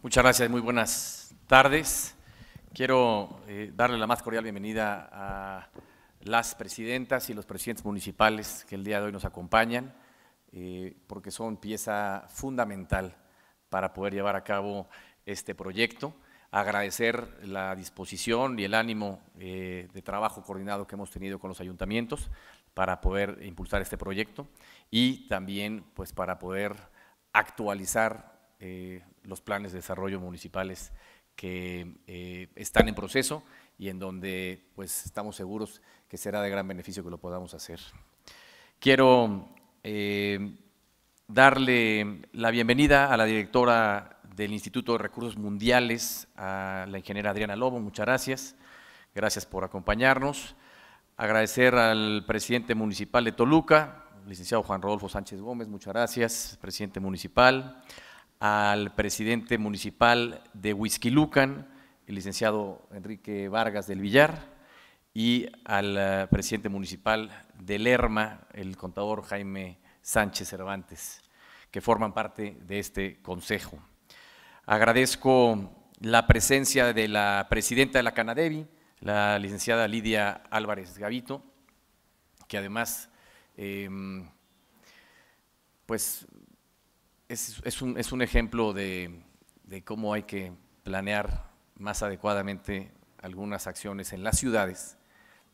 Muchas gracias, muy buenas tardes. Quiero eh, darle la más cordial bienvenida a las presidentas y los presidentes municipales que el día de hoy nos acompañan, eh, porque son pieza fundamental para poder llevar a cabo este proyecto. Agradecer la disposición y el ánimo eh, de trabajo coordinado que hemos tenido con los ayuntamientos para poder impulsar este proyecto y también pues, para poder actualizar eh, los planes de desarrollo municipales que eh, están en proceso y en donde pues estamos seguros que será de gran beneficio que lo podamos hacer. Quiero eh, darle la bienvenida a la directora del Instituto de Recursos Mundiales, a la ingeniera Adriana Lobo, muchas gracias. Gracias por acompañarnos. Agradecer al presidente municipal de Toluca, licenciado Juan Rodolfo Sánchez Gómez, muchas gracias, presidente municipal al presidente municipal de Huizquilucan, el licenciado Enrique Vargas del Villar, y al eh, presidente municipal de Lerma, el contador Jaime Sánchez Cervantes, que forman parte de este consejo. Agradezco la presencia de la presidenta de la Canadevi, la licenciada Lidia Álvarez Gavito, que además em, pues es, un, es un, ejemplo de, cómo hay que planear más adecuadamente algunas acciones en las ciudades,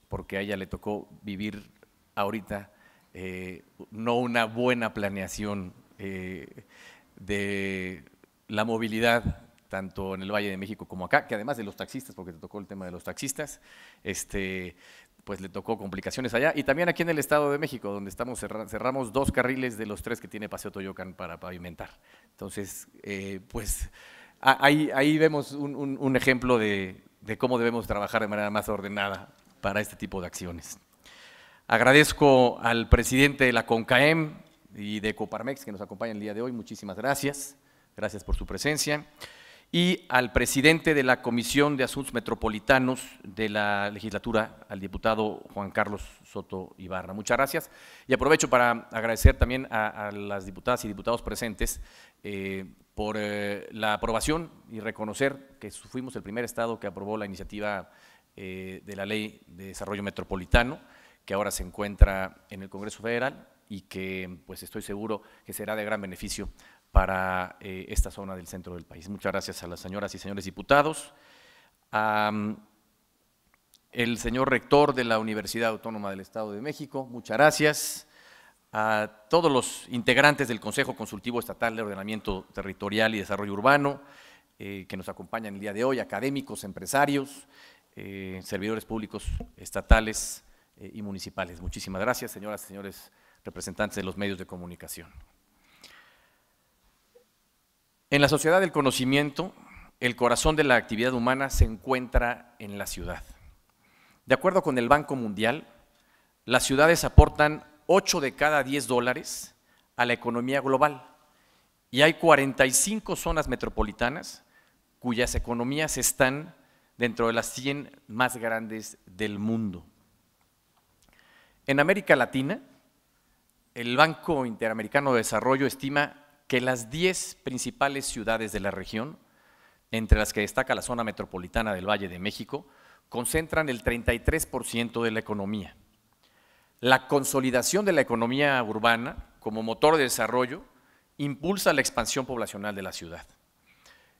porque a ella le tocó vivir ahorita eh, no una buena planeación eh, de la movilidad, tanto en el Valle de México como acá, que además de los taxistas, porque te tocó el tema de los taxistas, este, pues le tocó complicaciones allá. Y también aquí en el Estado de México, donde estamos cerramos dos carriles de los tres que tiene Paseo Toyocan para pavimentar. Entonces, eh, pues ahí, vemos un, ejemplo de, cómo debemos trabajar de manera más ordenada para este tipo de acciones. Agradezco al presidente de la CONCAEM y de Coparmex que nos acompaña el día de hoy. Muchísimas gracias. Gracias por su presencia y al presidente de la Comisión de Asuntos Metropolitanos de la legislatura, al diputado Juan Carlos Soto Ibarra. Muchas gracias y aprovecho para agradecer también a, las diputadas y diputados presentes eh, por eh, la aprobación y reconocer que fuimos el primer Estado que aprobó la iniciativa eh, de la Ley de Desarrollo Metropolitano, que ahora se encuentra en el Congreso Federal y que pues estoy seguro que será de gran beneficio para eh, esta zona del centro del país. Muchas gracias a las señoras y señores diputados, el señor rector de la Universidad Autónoma del Estado de México, muchas gracias, a todos los integrantes del Consejo Consultivo Estatal de Ordenamiento Territorial y Desarrollo Urbano eh, que nos acompañan el día de hoy, académicos, empresarios, eh, servidores públicos estatales y municipales. Muchísimas gracias, señoras y señores representantes de los medios de comunicación. En la sociedad del conocimiento, el corazón de la actividad humana se encuentra en la ciudad. De acuerdo con el Banco Mundial, las ciudades aportan 8 de cada 10 dólares a la economía global y hay 45 zonas metropolitanas cuyas economías están dentro de las 100 más grandes del mundo. En América Latina, el Banco Interamericano de Desarrollo estima que las 10 principales ciudades de la región, entre las que destaca la zona metropolitana del Valle de México, concentran el 33% de la economía. La consolidación de la economía urbana como motor de desarrollo impulsa la expansión poblacional de la ciudad.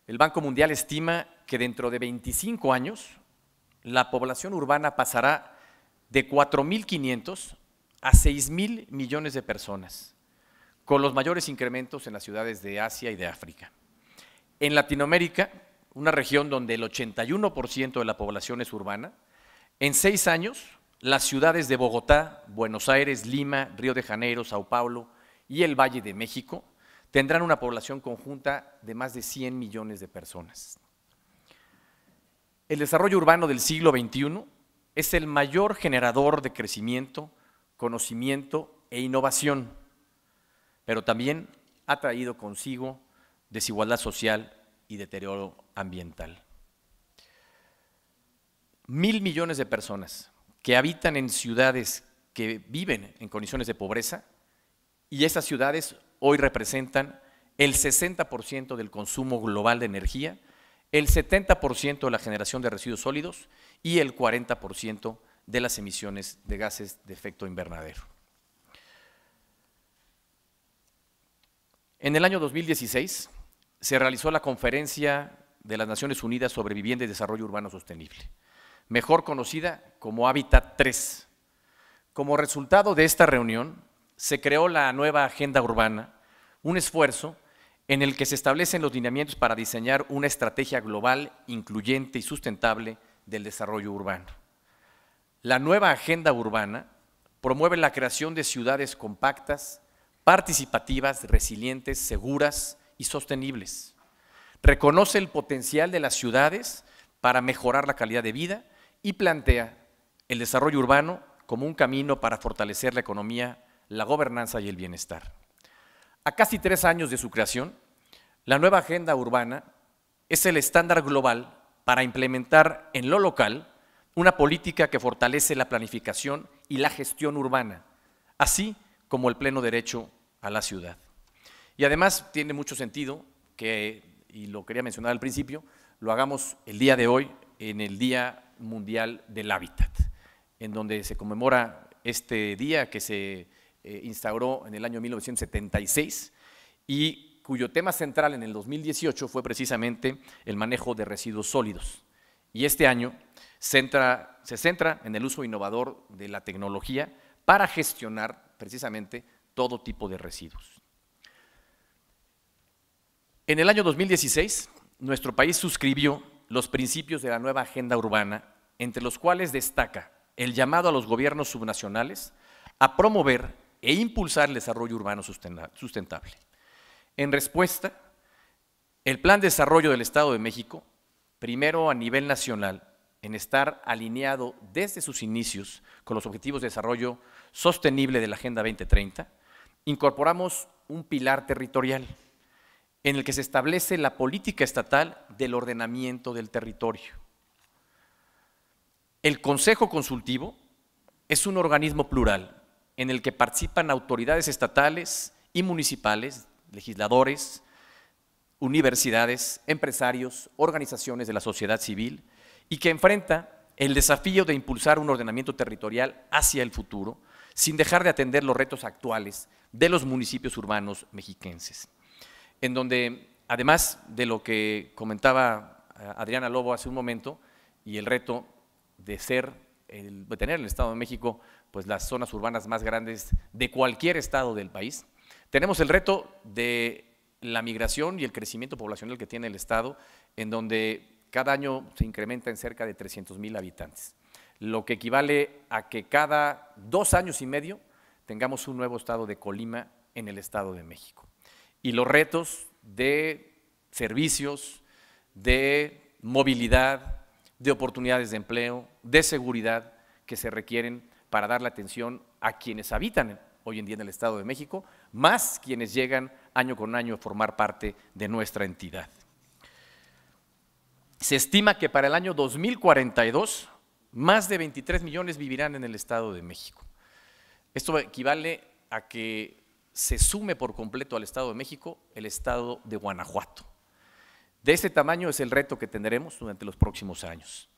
El Banco Mundial estima que dentro de 25 años la población urbana pasará de 4.500 a 6.000 millones de personas, con los mayores incrementos en las ciudades de Asia y de África. En Latinoamérica, una región donde el 81% de la población es urbana, en seis años las ciudades de Bogotá, Buenos Aires, Lima, Río de Janeiro, Sao Paulo y el Valle de México tendrán una población conjunta de más de 100 millones de personas. El desarrollo urbano del siglo XXI es el mayor generador de crecimiento, conocimiento e innovación pero también ha traído consigo desigualdad social y deterioro ambiental. Mil millones de personas que habitan en ciudades que viven en condiciones de pobreza y esas ciudades hoy representan el 60% del consumo global de energía, el 70% de la generación de residuos sólidos y el 40% de las emisiones de gases de efecto invernadero. En el año 2016 se realizó la conferencia de las Naciones Unidas sobre Vivienda y Desarrollo Urbano Sostenible, mejor conocida como Hábitat 3. Como resultado de esta reunión, se creó la nueva Agenda Urbana, un esfuerzo en el que se establecen los lineamientos para diseñar una estrategia global, incluyente y sustentable del desarrollo urbano. La nueva Agenda Urbana promueve la creación de ciudades compactas, participativas, resilientes, seguras y sostenibles. Reconoce el potencial de las ciudades para mejorar la calidad de vida y plantea el desarrollo urbano como un camino para fortalecer la economía, la gobernanza y el bienestar. A casi tres años de su creación, la nueva agenda urbana es el estándar global para implementar en lo local una política que fortalece la planificación y la gestión urbana, así como el pleno derecho a la ciudad. Y además tiene mucho sentido que, y lo quería mencionar al principio, lo hagamos el día de hoy en el Día Mundial del Hábitat, en donde se conmemora este día que se eh, instauró en el año 1976 y cuyo tema central en el 2018 fue precisamente el manejo de residuos sólidos. Y este año se centra en el uso innovador de la tecnología para gestionar precisamente todo tipo de residuos. En el año 2016, nuestro país suscribió los principios de la nueva agenda urbana, entre los cuales destaca el llamado a los gobiernos subnacionales a promover e impulsar el desarrollo urbano sustentable. En respuesta, el Plan de Desarrollo del Estado de México, primero a nivel nacional, en estar alineado desde sus inicios con los objetivos de desarrollo sostenible de la Agenda 2030, incorporamos un pilar territorial en el que se establece la política estatal del ordenamiento del territorio. El Consejo Consultivo es un organismo plural en el que participan autoridades estatales y municipales, legisladores, universidades, empresarios, organizaciones de la sociedad civil y que enfrenta el desafío de impulsar un ordenamiento territorial hacia el futuro, sin dejar de atender los retos actuales de los municipios urbanos mexiquenses, en donde, además de lo que comentaba eh, Adriana Lobo hace un momento, y el reto de ser, el, tener en el Estado de México, pues las zonas urbanas más grandes de cualquier estado del país, tenemos el reto de la migración y el crecimiento poblacional que tiene el Estado, en donde cada año se incrementa en cerca de 300 mil habitantes lo que equivale a que cada dos años y medio tengamos un nuevo estado de Colima en el Estado de México. Y los retos de servicios, de movilidad, de oportunidades de empleo, de seguridad que se requieren para dar la atención a quienes habitan hoy en día en el Estado de México, más quienes llegan año con año a formar parte de nuestra entidad. Se estima que para el año 2042 más de 23 millones vivirán en el Estado de México. Esto equivale a que se sume por completo al Estado de México el Estado de Guanajuato. De este tamaño es el reto que tendremos durante los próximos años.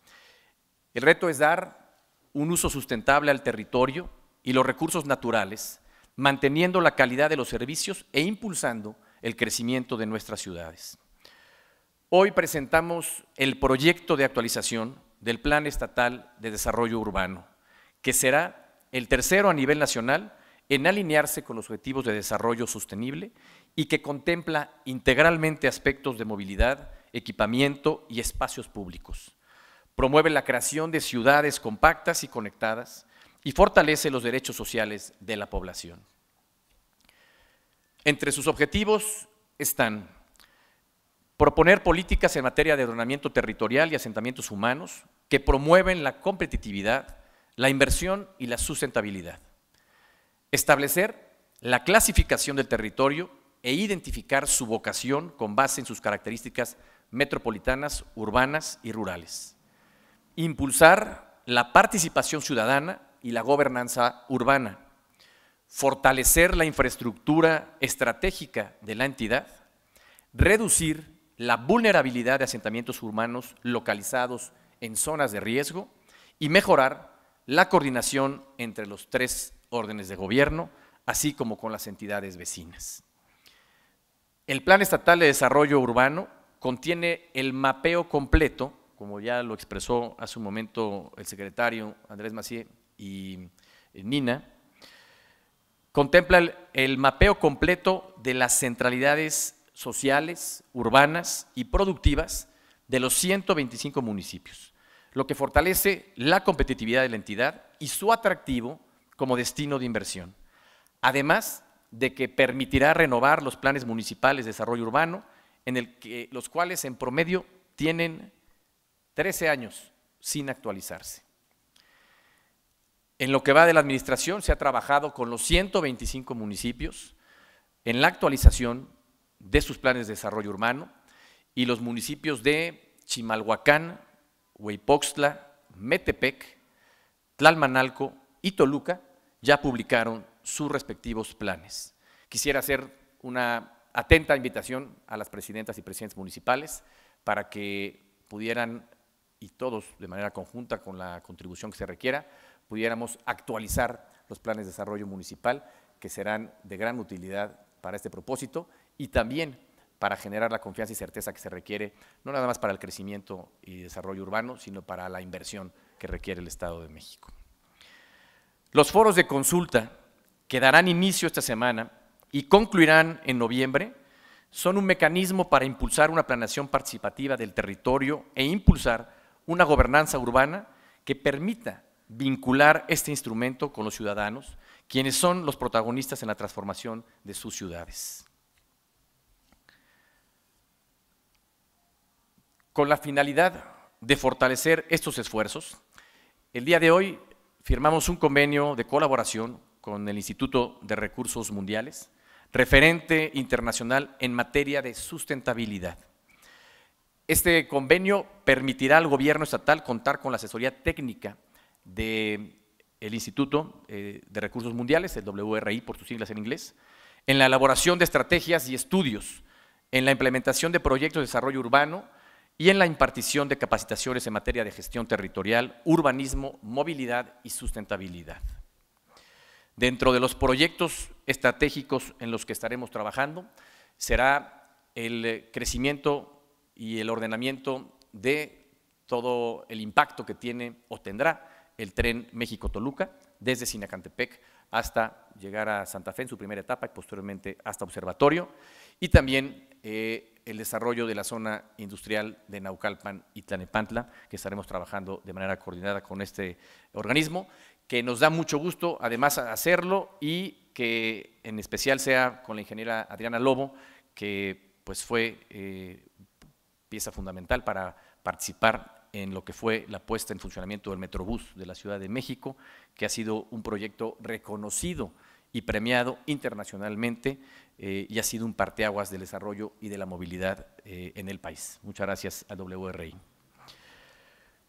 El reto es dar un uso sustentable al territorio y los recursos naturales, manteniendo la calidad de los servicios e impulsando el crecimiento de nuestras ciudades. Hoy presentamos el proyecto de actualización del Plan Estatal de Desarrollo Urbano, que será el tercero a nivel nacional en alinearse con los objetivos de desarrollo sostenible y que contempla integralmente aspectos de movilidad, equipamiento y espacios públicos. Promueve la creación de ciudades compactas y conectadas y fortalece los derechos sociales de la población. Entre sus objetivos están proponer políticas en materia de ordenamiento territorial y asentamientos humanos, que promueven la competitividad, la inversión y la sustentabilidad. Establecer la clasificación del territorio e identificar su vocación con base en sus características metropolitanas, urbanas y rurales. Impulsar la participación ciudadana y la gobernanza urbana. Fortalecer la infraestructura estratégica de la entidad. Reducir la vulnerabilidad de asentamientos urbanos localizados en zonas de riesgo y mejorar la coordinación entre los tres órdenes de gobierno, así como con las entidades vecinas. El Plan Estatal de Desarrollo Urbano contiene el mapeo completo, como ya lo expresó hace un momento el secretario Andrés Macié y eh, Nina, contempla el mapeo completo de las centralidades sociales, urbanas y productivas de los 125 municipios, lo que fortalece la competitividad de la entidad y su atractivo como destino de inversión, además de que permitirá renovar los planes municipales de desarrollo urbano, en los cuales en promedio tienen 13 años sin actualizarse. En lo que va de la administración se ha trabajado con los 125 municipios en la actualización de sus planes de desarrollo urbano, y los municipios de Chimalhuacán, Huipoxtla, Metepec, Tlalmanalco y Toluca ya publicaron sus respectivos planes. Quisiera hacer una atenta invitación a las presidentas y presidentes municipales para que pudieran, y todos de manera conjunta con la contribución que se requiera, pudiéramos actualizar los planes de desarrollo municipal que serán de gran utilidad para este propósito y también para generar la confianza y certeza que se requiere, no nada más para el crecimiento y desarrollo urbano, sino para la inversión que requiere el Estado de México. Los foros de consulta que darán inicio esta semana y concluirán en noviembre son un mecanismo para impulsar una planeación participativa del territorio e impulsar una gobernanza urbana que permita vincular este instrumento con los ciudadanos, quienes son los protagonistas en la transformación de sus ciudades. Con la finalidad de fortalecer estos esfuerzos, el día de hoy firmamos un convenio de colaboración con el Instituto de Recursos Mundiales, referente internacional en materia de sustentabilidad. Este convenio permitirá al gobierno estatal contar con la asesoría técnica del Instituto eh, de Recursos Mundiales, el WRI por sus siglas en inglés, en la elaboración de estrategias y estudios, en la implementación de proyectos de desarrollo urbano y en la impartición de capacitaciones en materia de gestión territorial, urbanismo, movilidad y sustentabilidad. Dentro de los proyectos estratégicos en los que estaremos trabajando será el eh, crecimiento y el ordenamiento de todo el impacto que tiene o tendrá el tren México-Toluca desde Sinacantepec hasta llegar a Santa Fe en su primera etapa y posteriormente hasta Observatorio y también eh, el desarrollo de la zona industrial de Naucalpan y Tlanepantla, que estaremos trabajando de manera coordinada con este organismo, que nos da mucho gusto además hacerlo y que en especial sea con la ingeniera Adriana Lobo, que pues fue eh, pieza fundamental para participar en lo que fue la puesta en funcionamiento del Metrobús de la Ciudad de México, que ha sido un proyecto reconocido y premiado internacionalmente eh, y ha sido un parteaguas del desarrollo y de la movilidad eh, en el país. Muchas gracias a WRI.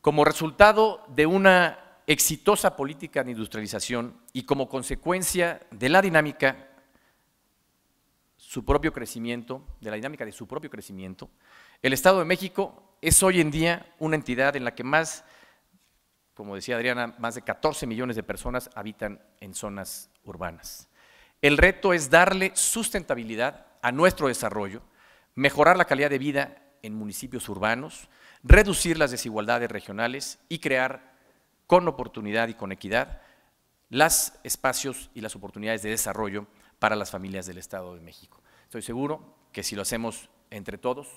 Como resultado de una exitosa política de industrialización y como consecuencia de la dinámica, su propio crecimiento, de la dinámica de su propio crecimiento, el Estado de México es hoy en día una entidad en la que más como decía Adriana, más de 14 millones de personas habitan en zonas urbanas. El reto es darle sustentabilidad a nuestro desarrollo, mejorar la calidad de vida en municipios urbanos, reducir las desigualdades regionales y crear con oportunidad y con equidad los espacios y las oportunidades de desarrollo para las familias del Estado de México. Estoy seguro que si lo hacemos entre todos,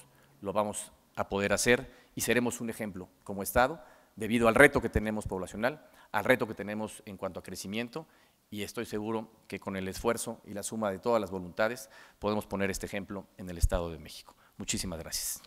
lo vamos a poder hacer y seremos un ejemplo como Estado debido al reto que tenemos poblacional, al reto que tenemos en cuanto a crecimiento y estoy seguro que con el esfuerzo y la suma de todas las voluntades podemos poner este ejemplo en el Estado de México. Muchísimas gracias.